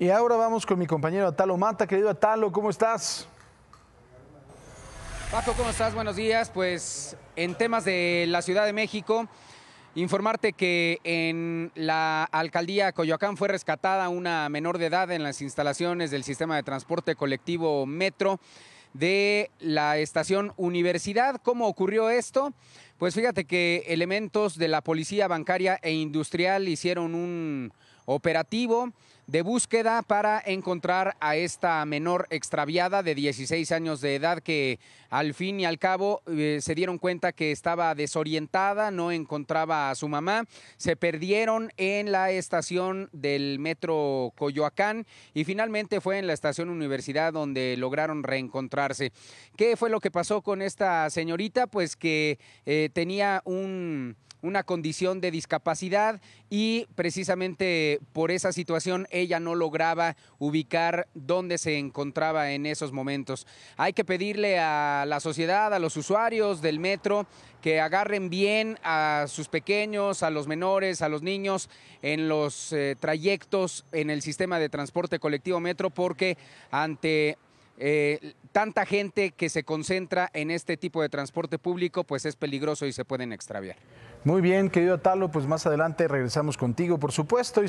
Y ahora vamos con mi compañero Atalo Mata. Querido Atalo, ¿cómo estás? Paco, ¿cómo estás? Buenos días. Pues en temas de la Ciudad de México, informarte que en la alcaldía Coyoacán fue rescatada una menor de edad en las instalaciones del sistema de transporte colectivo Metro de la estación Universidad. ¿Cómo ocurrió esto? Pues fíjate que elementos de la Policía Bancaria e Industrial hicieron un operativo de búsqueda para encontrar a esta menor extraviada de 16 años de edad que al fin y al cabo eh, se dieron cuenta que estaba desorientada, no encontraba a su mamá, se perdieron en la estación del metro Coyoacán y finalmente fue en la estación Universidad donde lograron reencontrarse. ¿Qué fue lo que pasó con esta señorita? Pues que eh, tenía un una condición de discapacidad y precisamente por esa situación ella no lograba ubicar dónde se encontraba en esos momentos. Hay que pedirle a la sociedad, a los usuarios del metro, que agarren bien a sus pequeños, a los menores, a los niños en los eh, trayectos en el sistema de transporte colectivo metro, porque ante eh, tanta gente que se concentra en este tipo de transporte público, pues es peligroso y se pueden extraviar. Muy bien, querido Atalo, pues más adelante regresamos contigo, por supuesto.